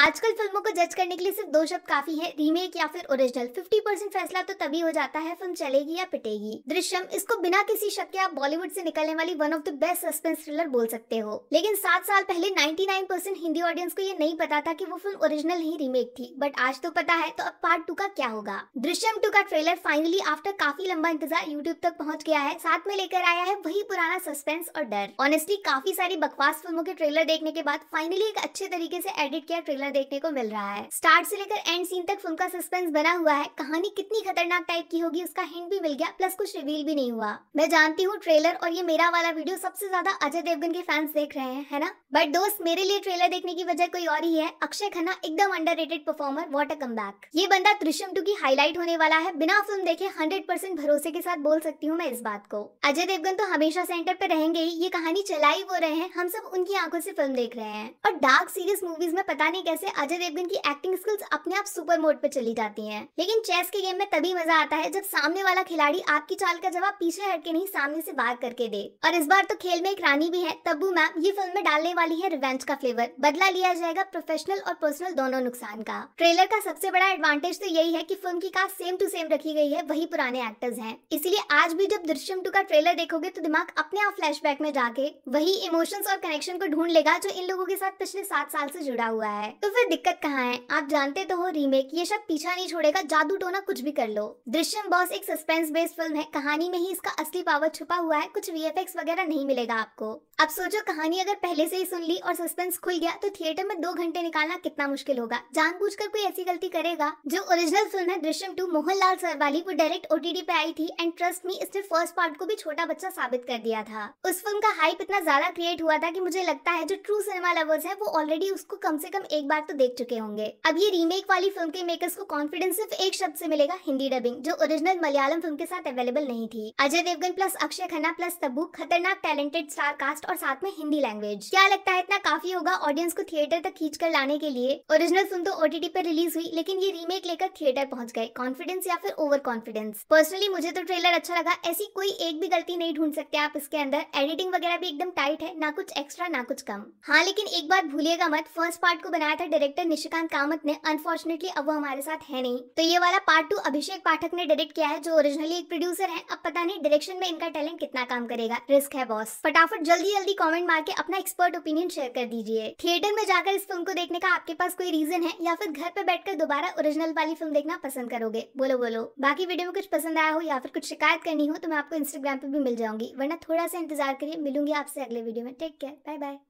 आजकल फिल्मों को जज करने के लिए सिर्फ दो शब्द काफी है रीमेक या फिर ओरिजिनल 50 परसेंट फैसला तो तभी हो जाता है फिल्म चलेगी या पिटेगी दृश्यम इसको बिना किसी शक के आप बॉलीवुड से निकलने वाली one of the best suspense thriller बोल सकते हो लेकिन सात साल पहले 99 परसेंट हिंदी ऑडियंस को ये नहीं पता था की वो फिल्म ओरिजिनल ही रीमेक थी बट आज तो पता है तो अब पार्ट टू का क्या होगा दृश्यम टू का ट्रेलर फाइनली आफ्टर काफी लंबा इंतजार यूट्यूब तक पहुँच गया है साथ में लेकर आया है वही पुराना सस्पेंस और डर ऑनेस्टली काफी सारी बकवास फिल्मों के ट्रेलर देखने के बाद फाइनली एक अच्छे तरीके से एडिट किया ट्रेलर तरह देखने को मिल रहा है स्टार्ट से लेकर एंड सीन तक फिल्म का सस्पेंस बना हुआ है कहानी कितनी खतरनाक टाइप की होगी उसका हिंट भी मिल गया प्लस कुछ रिवील भी नहीं हुआ मैं जानती हूँ ट्रेलर और ये मेरा वाला वीडियो सबसे ज्यादा अजय देवगन के फैंस देख रहे हैं है ना बट दोस्त मेरे लिए ट्रेलर देखने की वजह कोई और ही है अक्षय खन्ना एकदम under performer what a come ये बंदा त्रिशम टू की हाईलाइट होने वाला है बिना फिल्म देखे हंड्रेड भरोसे के साथ बोल सकती हूँ मैं इस बात को अजय देवगन तो हमेशा सेंटर पे रहेंगे ही ये कहानी चलाई वो रहे हैं हम सब उनकी आंखों से फिल्म देख रहे हैं और डार्क सीरियस मूवीज में पता नहीं कैसे से अजय देवगन की एक्टिंग स्किल्स अपने आप सुपर मोड पर चली जाती हैं लेकिन चेस के गेम में तभी मजा आता है जब सामने वाला खिलाड़ी आपकी चाल का जवाब पीछे हट के नहीं सामने से बात करके दे और इस बार तो खेल में एक रानी भी है तब्बू मैम ये फिल्म में डालने वाली है रिवेंज का फ्लेवर बदला लिया जाएगा प्रोफेशनल और पर्सनल दोनों नुकसान का ट्रेलर का सबसे बड़ा एडवांटेज तो यही है की फिल्म की कास्ट सेम टू सेम रखी गई है वही पुराने एक्टर्स है इसीलिए आज भी जब दृश्यम टू का ट्रेलर देखोगे तो दिमाग अपने आप फ्लैश में जाके वही इमोशंस और कनेक्शन को ढूंढ लेगा जो इन लोगों के साथ पिछले सात साल से जुड़ा हुआ है तो फिर दिक्कत कहाँ है आप जानते तो हो रीमेक ये शब्द पीछा नहीं छोड़ेगा जादू टोना कुछ भी कर लो दृश्यम बॉस एक सस्पेंस बेस्ड फिल्म है कहानी में ही इसका असली पावर छुपा हुआ है कुछ वी वगैरह नहीं मिलेगा आपको अब सोचो कहानी अगर पहले से ही सुन ली और सस्पेंस खुल गया तो थिएटर में दो घंटे निकालना कितना मुश्किल होगा जान कोई ऐसी गलती करेगा जो ओरिजिनल फिल्म है दृश्यम टू मोहनलाल सरवाली वो डायरेक्ट ओटीडी पे आई थी एंड ट्रस्ट मी इसने फर्स्ट पार्ट को भी छोटा बच्चा साबित कर दिया था उस फिल्म का हाइप इतना ज्यादा क्रिएट हुआ था की मुझे लगता है जो ट्रू सिनेमा लवर्स है वो ऑलरेडी उसको कम से कम एक बार बार तो देख चुके होंगे अब ये रीमेक वाली फिल्म के मेकर्स को कॉन्फिडेंस सिर्फ एक शब्द से मिलेगा हिंदी डबिंग जो ओरिजिनल मलयालम फिल्म के साथ अवेलेबल नहीं थी अजय देवगन प्लस अक्षय खन्ना प्लस तब्बू खतरनाक टैलेंटेड स्टार कास्ट और साथ में हिंदी लैंग्वेज क्या लगता है इतना काफी होगा ऑडियंस को थिएटर तक खींच कर लाने के लिए ओरिजिनल फिल्म तो ओटीटी पर रिलीज हुई लेकिन ये रीमेक लेकर थिएटर पहुंच गए कॉन्फिडेंस या फिर ओवर कॉन्फिडेंस पर्सनली मुझे तो ट्रेलर अच्छा लगा ऐसी कोई एक भी गलती नहीं ढूंढ सकते आप इसके अंदर एडिटिंग वगैरह भी एकदम टाइट है ना कुछ एक्स्ट्रा ना कुछ कम हाँ लेकिन एक बात भूलिएगा मत फर्स्ट पार्ट को बनाया था डायरेक्टर निशिकांत कामत ने अनफॉर्चुनेटली अब वो हमारे साथ है नहीं तो ये वाला पार्ट टू अभिषेक पाठक ने डायरेक्ट किया है जो ओरिजिनली एक प्रोड्यूसर है अब पता नहीं डायरेक्शन में इनका टैलेंट कितना काम करेगा रिस्क है बॉस फटाफट जल्दी जल्दी कॉमेंट मार के अपना एक्सपर्ट ओपिनियन शेयर कर दीजिए थिएटर में जाकर इस फिल्म को देखने का आपके पास कोई रीजन है या फिर घर पे बैठकर दोबारा ओरिजिनल वाली फिल्म देखना पसंद करोगे बोलो बोलो बाकी वीडियो में कुछ पसंद आया हो या फिर कुछ शिकायत करनी हो तो मैं आपको इंस्टाग्राम पे भी मिल जाऊंगी वरना थोड़ा सा इंतजार करिए मिलूंगी आपसे अगले वीडियो में टेक केयर बाय बाय